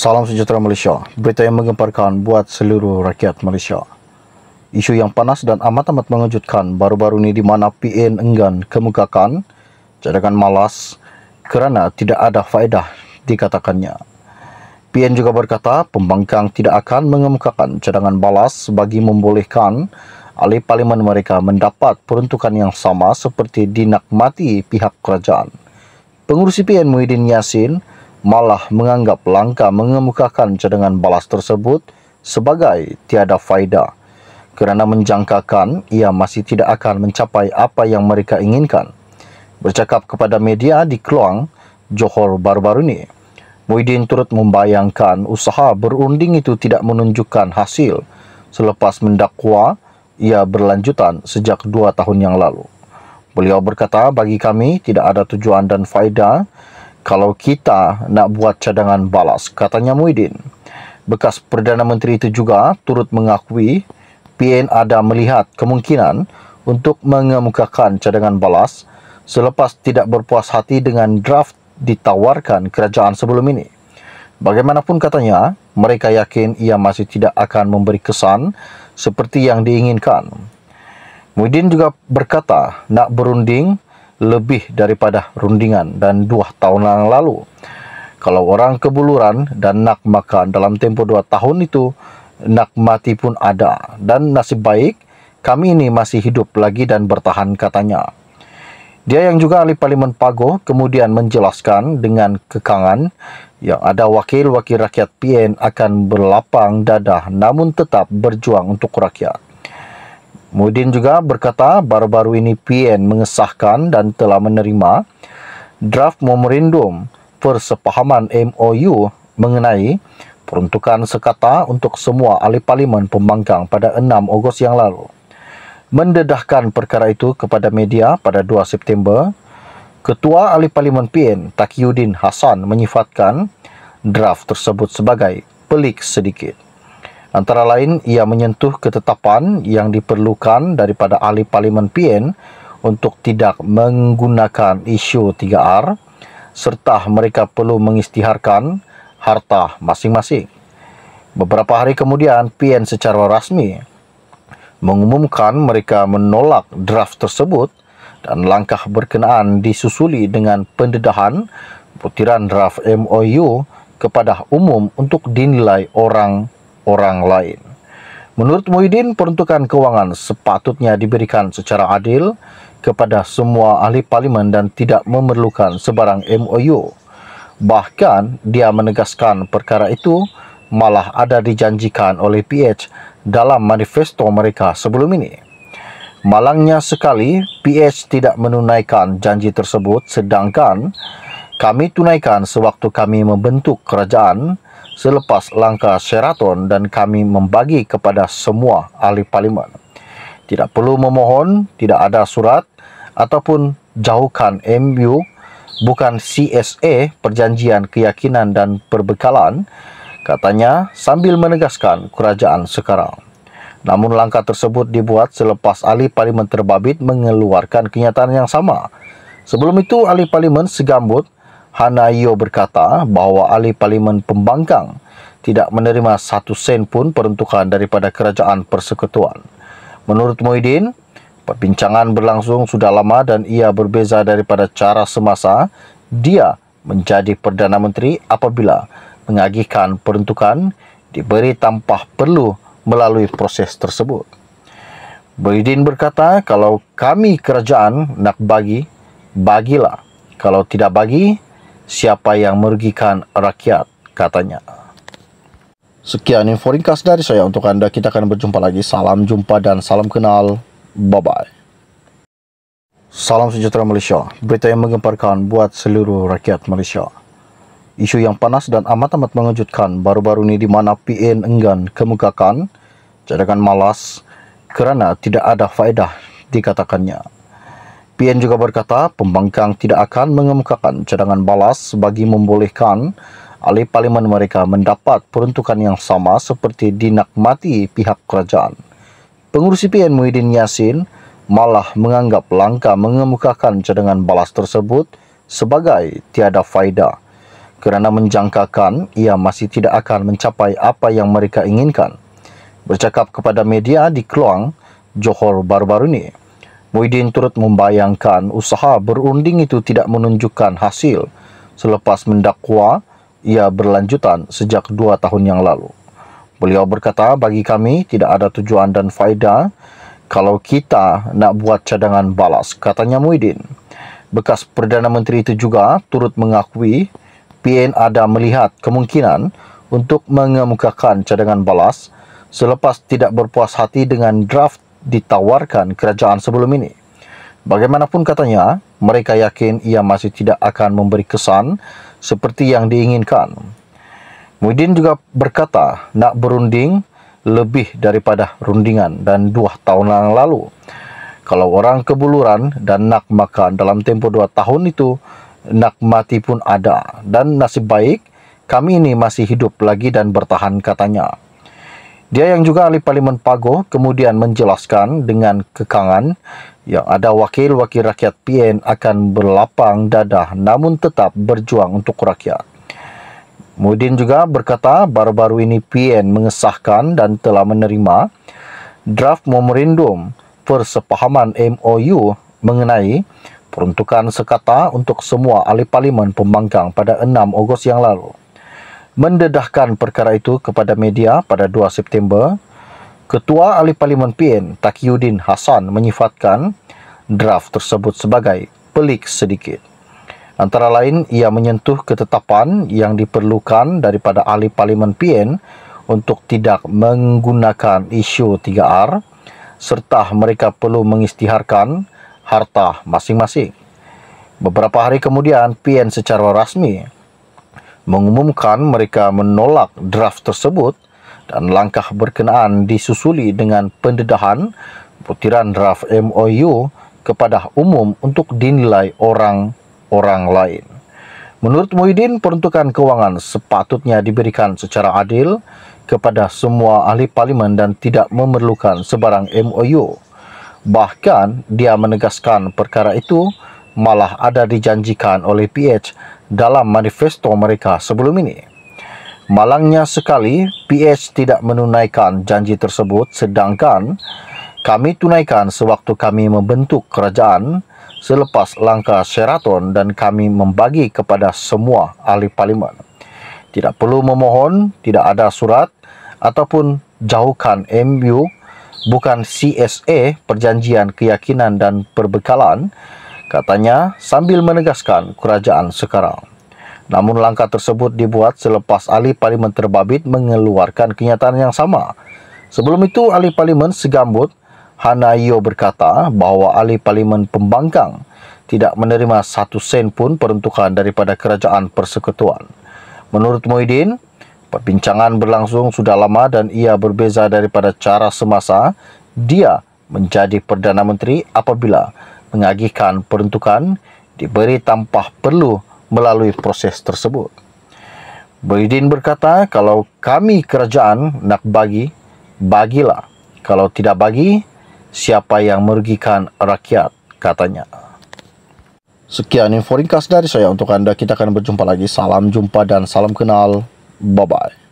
Salam sejahtera Malaysia. Berita yang menggemparkan buat seluruh rakyat Malaysia. Isu yang panas dan amat amat mengejutkan baru-baru ini di mana PN enggan kemukakan cadangan malas kerana tidak ada faedah dikatakannya. PN juga berkata pembangkang tidak akan mengemukakan cadangan balas bagi membolehkan ahli parlimen mereka mendapat peruntukan yang sama seperti dinakmati pihak kerajaan. Pengurusi PN Muhyiddin Yassin malah menganggap langkah mengemukakan cadangan balas tersebut sebagai tiada faedah kerana menjangkakan ia masih tidak akan mencapai apa yang mereka inginkan. Bercakap kepada media di Keluang, Johor baru-baru ini, Muhyiddin turut membayangkan usaha berunding itu tidak menunjukkan hasil selepas mendakwa ia berlanjutan sejak dua tahun yang lalu. Beliau berkata, bagi kami tidak ada tujuan dan faedah kalau kita nak buat cadangan balas, katanya Muhyiddin. Bekas Perdana Menteri itu juga turut mengakui PN ada melihat kemungkinan untuk mengemukakan cadangan balas selepas tidak berpuas hati dengan draft ditawarkan kerajaan sebelum ini. Bagaimanapun katanya, mereka yakin ia masih tidak akan memberi kesan seperti yang diinginkan. Muhyiddin juga berkata nak berunding lebih daripada rundingan dan dua tahun yang lalu. Kalau orang kebuluran dan nak makan dalam tempoh dua tahun itu, nak mati pun ada. Dan nasib baik, kami ini masih hidup lagi dan bertahan katanya. Dia yang juga ahli parlimen Pago kemudian menjelaskan dengan kekangan yang ada wakil-wakil rakyat PN akan berlapang dada namun tetap berjuang untuk rakyat. Mudin juga berkata baru-baru ini PN mengesahkan dan telah menerima draft memerindum persepahaman MOU mengenai peruntukan sekata untuk semua ahli parlimen pembangkang pada 6 Ogos yang lalu. Mendedahkan perkara itu kepada media pada 2 September, Ketua Ahli Parlimen PN Takiuddin Hassan menyifatkan draft tersebut sebagai pelik sedikit. Antara lain ia menyentuh ketetapan yang diperlukan daripada ahli parlimen PN untuk tidak menggunakan isu 3R serta mereka perlu mengistiharkan harta masing-masing. Beberapa hari kemudian PN secara rasmi mengumumkan mereka menolak draft tersebut dan langkah berkenaan disusuli dengan pendedahan butiran draft MOU kepada umum untuk dinilai orang orang lain. Menurut Muhyiddin, peruntukan kewangan sepatutnya diberikan secara adil kepada semua ahli parlimen dan tidak memerlukan sebarang MOU. Bahkan, dia menegaskan perkara itu malah ada dijanjikan oleh PH dalam manifesto mereka sebelum ini. Malangnya sekali, PH tidak menunaikan janji tersebut sedangkan kami tunaikan sewaktu kami membentuk kerajaan selepas langkah Seraton dan kami membagi kepada semua ahli parlimen. Tidak perlu memohon, tidak ada surat ataupun jauhkan MU bukan CSA perjanjian keyakinan dan perbekalan katanya sambil menegaskan kerajaan sekarang. Namun langkah tersebut dibuat selepas ahli parlimen terbabit mengeluarkan kenyataan yang sama. Sebelum itu ahli parlimen segambut Hanayo berkata bahawa ahli parlimen pembangkang tidak menerima satu sen pun peruntukan daripada kerajaan persekutuan. Menurut Muhyiddin, perbincangan berlangsung sudah lama dan ia berbeza daripada cara semasa dia menjadi Perdana Menteri apabila mengagihkan peruntukan diberi tanpa perlu melalui proses tersebut. Muhyiddin berkata, kalau kami kerajaan nak bagi, bagilah. Kalau tidak bagi, siapa yang merugikan rakyat katanya. Sekian info ringkas dari saya untuk anda. Kita akan berjumpa lagi. Salam jumpa dan salam kenal. Bye-bye. Salam sejahtera Malaysia. Berita yang menggemparkan buat seluruh rakyat Malaysia. Isu yang panas dan amat-amat mengejutkan baru-baru ini di mana PN enggan kemukakan cadangan malas kerana tidak ada faedah dikatakannya. PN juga berkata pembangkang tidak akan mengemukakan cadangan balas bagi membolehkan ahli parlimen mereka mendapat peruntukan yang sama seperti dinakmati pihak kerajaan. Pengurusi PN Muhyiddin Yassin malah menganggap langkah mengemukakan cadangan balas tersebut sebagai tiada faedah kerana menjangkakan ia masih tidak akan mencapai apa yang mereka inginkan. Bercakap kepada media di Keluang, Johor baru-baru ini. Muhyiddin turut membayangkan usaha berunding itu tidak menunjukkan hasil selepas mendakwa ia berlanjutan sejak dua tahun yang lalu. Beliau berkata, bagi kami tidak ada tujuan dan faedah kalau kita nak buat cadangan balas, katanya Muhyiddin. Bekas Perdana Menteri itu juga turut mengakui PN ada melihat kemungkinan untuk mengemukakan cadangan balas selepas tidak berpuas hati dengan draft ditawarkan kerajaan sebelum ini. Bagaimanapun katanya, mereka yakin ia masih tidak akan memberi kesan seperti yang diinginkan. Muhyiddin juga berkata nak berunding lebih daripada rundingan dan dua tahun yang lalu. Kalau orang kebuluran dan nak makan dalam tempoh dua tahun itu, nak mati pun ada. Dan nasib baik, kami ini masih hidup lagi dan bertahan katanya. Dia yang juga ahli parlimen Pago kemudian menjelaskan dengan kekangan yang ada wakil-wakil rakyat PN akan berlapang dada namun tetap berjuang untuk rakyat. Mudin juga berkata baru-baru ini PN mengesahkan dan telah menerima draft memerindum persepahaman MOU mengenai peruntukan sekata untuk semua ahli parlimen pembangkang pada 6 Ogos yang lalu mendedahkan perkara itu kepada media pada 2 September, Ketua Ahli Parlimen PN Takiuddin Hassan menyifatkan draft tersebut sebagai pelik sedikit. Antara lain, ia menyentuh ketetapan yang diperlukan daripada Ahli Parlimen PN untuk tidak menggunakan isu 3R serta mereka perlu mengistiharkan harta masing-masing. Beberapa hari kemudian, PN secara rasmi mengumumkan mereka menolak draft tersebut dan langkah berkenaan disusuli dengan pendedahan butiran draft MOU kepada umum untuk dinilai orang-orang lain. Menurut Muhyiddin, peruntukan kewangan sepatutnya diberikan secara adil kepada semua ahli parlimen dan tidak memerlukan sebarang MOU. Bahkan, dia menegaskan perkara itu malah ada dijanjikan oleh PH dalam manifesto mereka sebelum ini. Malangnya sekali, PH tidak menunaikan janji tersebut sedangkan kami tunaikan sewaktu kami membentuk kerajaan selepas langkah Sheraton dan kami membagi kepada semua ahli parlimen. Tidak perlu memohon, tidak ada surat ataupun jauhkan MU bukan CSA perjanjian keyakinan dan perbekalan katanya sambil menegaskan kerajaan sekarang. Namun langkah tersebut dibuat selepas ahli parlimen terbabit mengeluarkan kenyataan yang sama. Sebelum itu, ahli parlimen segambut Hanayo berkata bahawa ahli parlimen pembangkang tidak menerima satu sen pun peruntukan daripada kerajaan persekutuan. Menurut Muhyiddin, perbincangan berlangsung sudah lama dan ia berbeza daripada cara semasa dia menjadi Perdana Menteri apabila mengagihkan peruntukan diberi tanpa perlu melalui proses tersebut. Baidin berkata, kalau kami kerajaan nak bagi, bagilah. Kalau tidak bagi, siapa yang merugikan rakyat, katanya. Sekian info ringkas dari saya untuk anda. Kita akan berjumpa lagi. Salam jumpa dan salam kenal. Bye-bye.